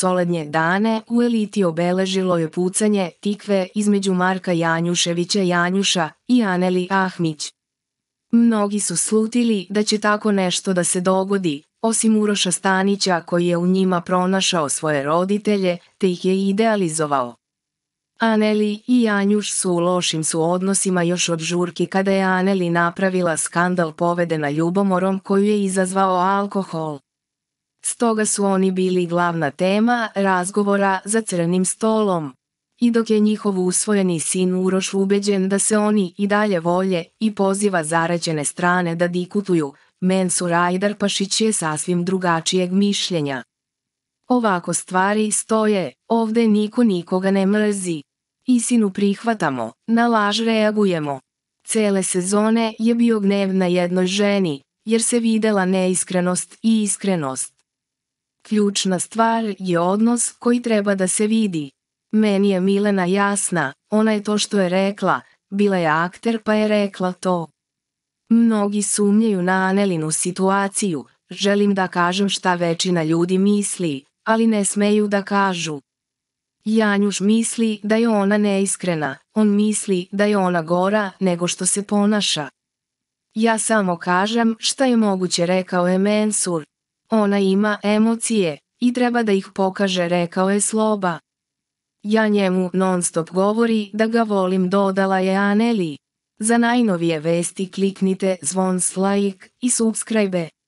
solednje dane u eliti obeležilo je pucanje tikve između Marka Janjuševića Janjuša i Aneli Ahmić. Mnogi su slutili da će tako nešto da se dogodi, osim Uroša Stanića koji je u njima pronašao svoje roditelje te ih je idealizovao. Aneli i Janjuš su u lošim su odnosima još od žurki kada je Aneli napravila skandal povedena ljubomorom koju je izazvao alkohol. Stoga su oni bili glavna tema razgovora za crnim stolom. I dok je njihov usvojeni sin Uroš ubeđen da se oni i dalje volje i poziva zarađene strane da dikutuju, Mensur Ajdar Pašić je sasvim drugačijeg mišljenja. Ovako stvari stoje, ovde niko nikoga ne mrzi. Isinu prihvatamo, na laž reagujemo. Cele sezone je bio gnev na jednoj ženi, jer se videla neiskrenost i iskrenost. Ključna stvar je odnos koji treba da se vidi. Meni je Milena jasna, ona je to što je rekla, bila je akter pa je rekla to. Mnogi sumnjaju na Anelinu situaciju, želim da kažem šta većina ljudi misli, ali ne smeju da kažu. Janjuš misli da je ona neiskrena, on misli da je ona gora nego što se ponaša. Ja samo kažem šta je moguće rekao je Mensur, Ona ima emocije i treba da ih pokaže, rekao je Sloba. Ja njemu non stop govori da ga volim, dodala je Aneli. Za najnovije vesti kliknite zvon s like i subscribe.